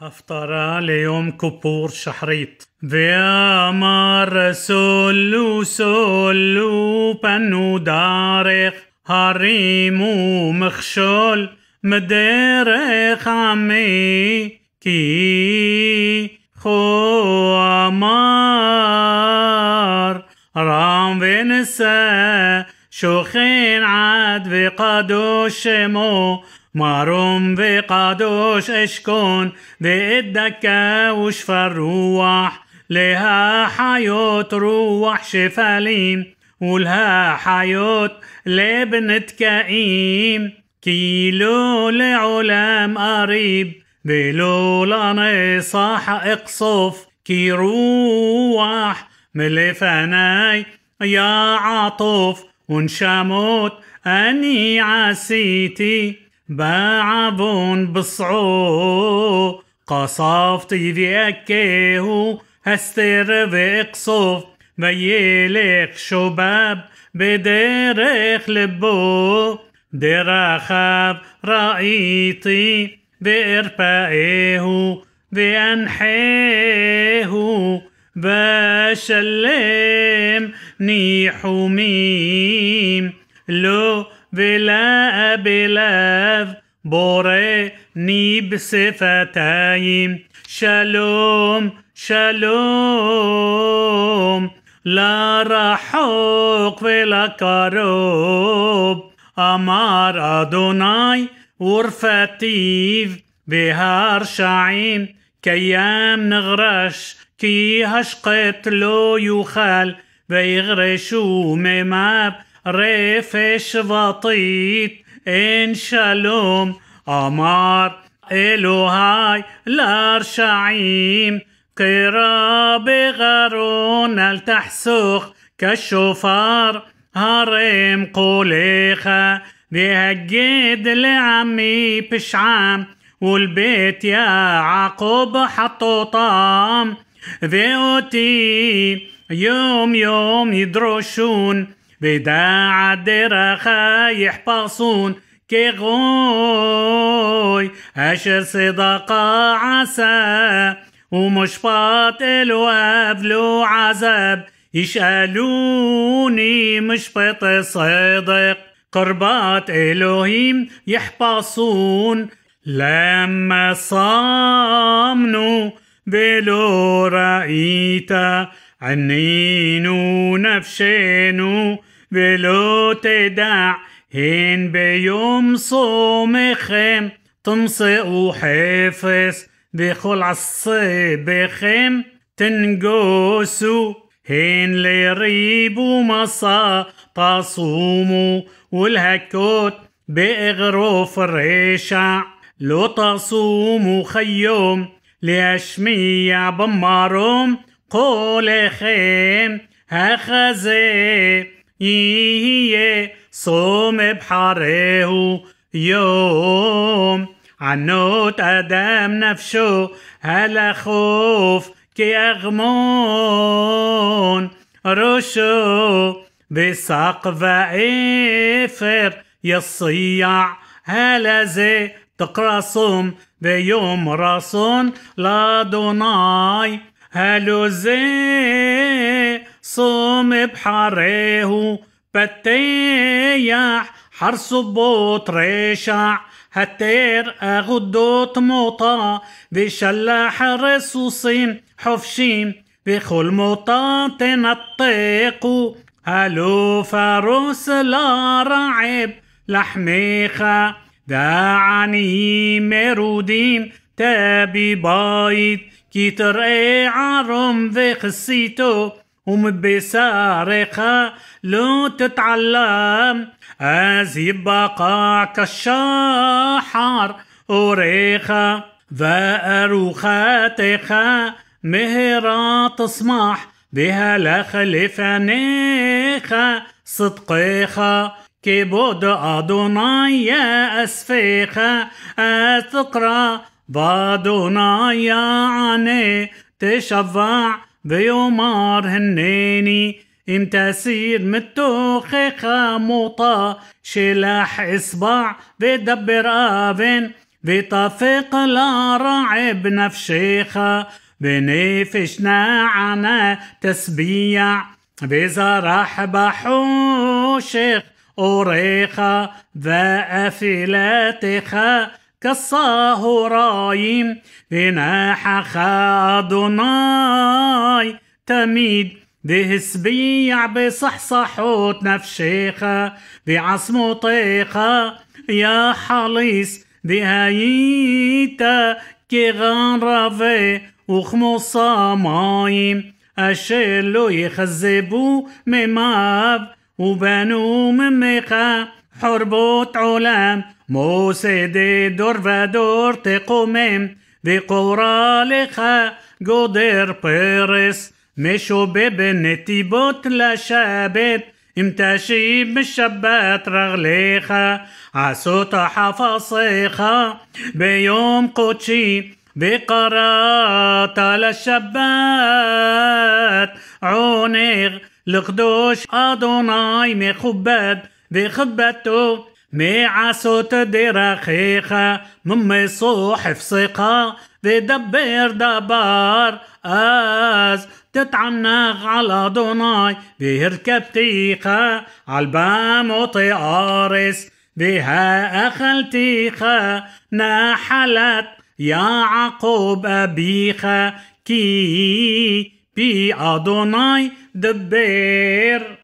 افطر ليوم كبور شحريط بيا ما رسول سولو بنو داريخ هريمو مخشول مديرخ عمي كي خو امار رام بنسى شوخين عاد بقدو شمو مارون بقدوش اشكون بإدكا وشفر روح لها حيوت روح شفاليم ولها حيوت لبنت كئيم كيلو لعلام قريب بلو صح اقصوف كي روح من فناي يا عطوف ونشموت اني عسيتي بعبون بصعو قصافتي طيب ذي أكيهو هستر بإقصف بيليق شباب بدرخ لبو درخاب رأيتي بإرفائهو بأنحيهو بشلم ميم لو بلا בלב בורא ני בשפתיים שלום שלום לרחוק ולקרוב אמר אדוני ורפתיו בהרשעים קיים נגרש כי השקט לא יוכל ויגרשו ממיו רפש שבטית إن شالوم أمار إلهاي لارشعيم قرا بغارون التحسوخ كالشفار هرم قوليخا بهجد لعمي بشعام والبيت يا عقوب حطو طام ذي يوم يوم يدرشون بداع الدرخايح باصون غوي أشر صدقة عسى ومش باطل وابلو عذاب يشالوني مش بطي صدق قربات إلهيم يحبصون لما صامنوا بلو رأيتا عنينو نفشينو ולא תדע הן ביום צומכם תמצאו חפץ בכל עצבכם تنقوسو هين لريب مصا تصومو والهكوت بإغروف الريشع لو تصومو خيوم لأشميع بمرهم قول خيم هخزي יהיה שום בחרהו יום. ענות אדם נפשו خوف החוף כאגמון. ראשו بساق وإفر يصيع هلا زي تقرصم بيوم رصون لا دوناي هلو زي صوم بحاريه بتيح حرص بوط ريشع هتير أغدوت موطا بشلا رسوسين حفشين بخل موطا تنطيقو هلو فاروس لا رعب لحميخا داعني مرودين تابي بايد كي ترقي إيه عرم في خسيتو ومبسارخة لو تتعلم از يبقى كالشحر وريخة فأروخاتخة مهرة تسمح بها لخلف نيخة صدقيخة كيبود أدوناي أسفيخة أثقرة بادوناي عني تشفع بيومار هنيني ام تسير متو خيخا موطا شلاح اصبع بدبر افن بطفق لا رعب نفشيخا بنفش نعنا تسبيع بزرح بحوشخ اوريخا وافلاتخا كصاه رايم بناح خادناي تميد ده سبيع بصحصحوت نفشيخة بعصمو طيخة يا حليص بهايتا كي رافي وخمو صامايم أشلو يخزبو مماب وبنو مميخة حربوت علام موسیدی دور و دور تقومیم וקורא לך גודר פרס, משובב נתיבות לשבת, אם תשיב בשבת רגליך, עשות חפציך ביום קודשי, וקראת לשבת עונג לקדוש אדוני מכובד וכבדתו مع صوت درخيخة مما يصوح في ثقة بدبر دبار از تتعنق على دوناي بيركب تيخة عالبام وطيارس بها تيخة نحلت يا عقوب أبيخة كي بي أدوناي دبير